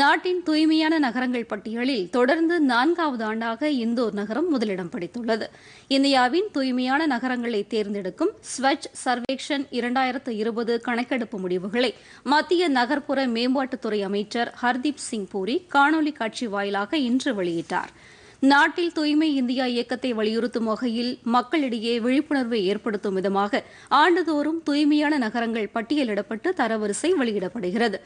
நாட்டின் தூய்மையான நகரங்கள் பட்டியலில் தொடர்ந்து நான்காவது ஆண்டாக இந்தோர் நகரம் முதலிடம் பிடித்துள்ளது இந்தியாவின் தூய்மையான நகரங்களை தேர்ந்தெடுக்கும் ஸ்வச் சர்வேக்ஷன் இரண்டாயிரத்து இருபது கணக்கெடுப்பு முடிவுகளை மத்திய நகர்ப்புற மேம்பாட்டுத்துறை அமைச்சர் ஹர்தீப் சிங் பூரி காணொலி காட்சி வாயிலாக இன்று வெளியிட்டாா் நாட்டில் தூய்மை இந்தியா இயக்கத்தை வலியுறுத்தும் வகையில் மக்களிடையே விழிப்புணர்வை ஏற்படுத்தும் விதமாக ஆண்டுதோறும் தூய்மையான நகரங்கள் பட்டியலிடப்பட்டு தரவரிசை வெளியிடப்படுகிறது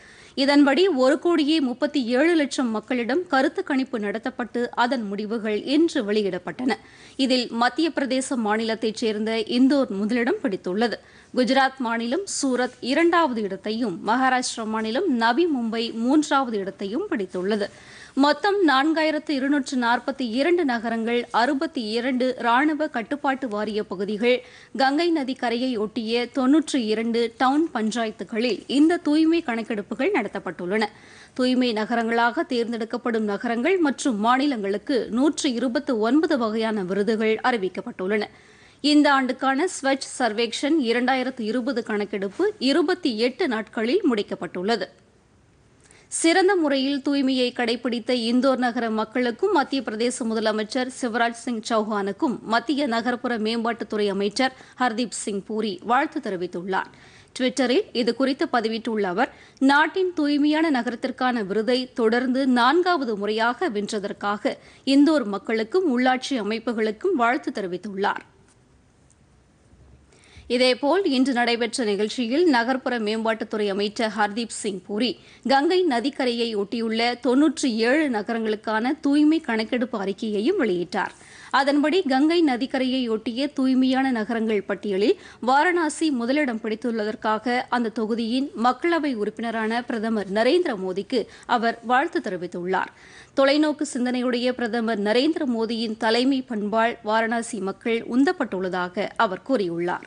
இதன்படி ஒரு கோடியே முப்பத்தி ஏழு லட்சம் மக்களிடம் கருத்து கணிப்பு நடத்தப்பட்டு அதன் முடிவுகள் இன்று வெளியிடப்பட்டன இதில் மத்திய பிரதேச மாநிலத்தைச் சேர்ந்த இந்தோர் முதலிடம் பிடித்துள்ளது குஜராத் மாநிலம் சூரத் இரண்டாவது இடத்தையும் மகாராஷ்டிரா மாநிலம் நவி மும்பை மூன்றாவது இடத்தையும் பிடித்துள்ளது மொத்தம் நான்காயிரத்து இருநூற்று நாற்பத்தி இரண்டு நகரங்கள் அறுபத்தி இரண்டு ராணுவ கட்டுப்பாட்டு வாரிய பகுதிகள் கங்கை நதி கரையை ஒட்டிய தொன்னூற்று இரண்டு டவுன் பஞ்சாயத்துகளில் இந்த தூய்மை கணக்கெடுப்புகள் நடத்தப்பட்டுள்ளன தூய்மை நகரங்களாக தேர்ந்தெடுக்கப்படும் நகரங்கள் மற்றும் மாநிலங்களுக்கு நூற்று இருபத்து ஒன்பது வகையான விருதுகள் அறிவிக்கப்பட்டுள்ளன இந்த ஆண்டுக்கான ஸ்வச் சர்வேக்ஷன் இரண்டாயிரத்து இருபது கணக்கெடுப்பு இருபத்தி எட்டு நாட்களில் முடிக்கப்பட்டுள்ளது சிறந்த முறையில் தூய்மையை கடைபிடித்த இந்தோர் நகர மக்களுக்கும் மத்திய பிரதேச முதலமைச்சர் சிவராஜ் சிங் சௌஹானுக்கும் மத்திய நகர்ப்புற மேம்பாட்டுத்துறை அமைச்சர் ஹர்தீப் சிங் பூரி வாழ்த்து தெரிவித்துள்ளார் டுவிட்டரில் இதுகுறித்து பதிவிட்டுள்ள அவர் நாட்டின் தூய்மையான நகரத்திற்கான விருதை தொடர்ந்து நான்காவது முறையாக வென்றதற்காக இந்தோர் மக்களுக்கும் உள்ளாட்சி அமைப்புகளுக்கும் வாழ்த்து தெரிவித்துள்ளாா் இதேபோல் இன்று நடைபெற்ற நிகழ்ச்சியில் நகர்ப்புற மேம்பாட்டுத்துறை அமைச்சர் ஹர்தீப் சிங் பூரி கங்கை நதிக்கரையை ஒட்டியுள்ள தொன்னூற்றி ஏழு நகரங்களுக்கான தூய்மை கணக்கெடுப்பு அறிக்கையையும் வெளியிட்டார் அதன்படி கங்கை நதிக்கரையை ஒட்டிய தூய்மையான நகரங்கள் பட்டியலில் வாரணாசி முதலிடம் பிடித்துள்ளதற்காக அந்த தொகுதியின் மக்களவை உறுப்பினரான பிரதமர் நரேந்திர மோடிக்கு அவர் வாழ்த்து தெரிவித்துள்ளார் தொலைநோக்கு சிந்தனையுடைய பிரதமர் நரேந்திர மோடியின் தலைமை பண்பால் வாரணாசி மக்கள் உந்தப்பட்டுள்ளதாக அவர் கூறியுள்ளார்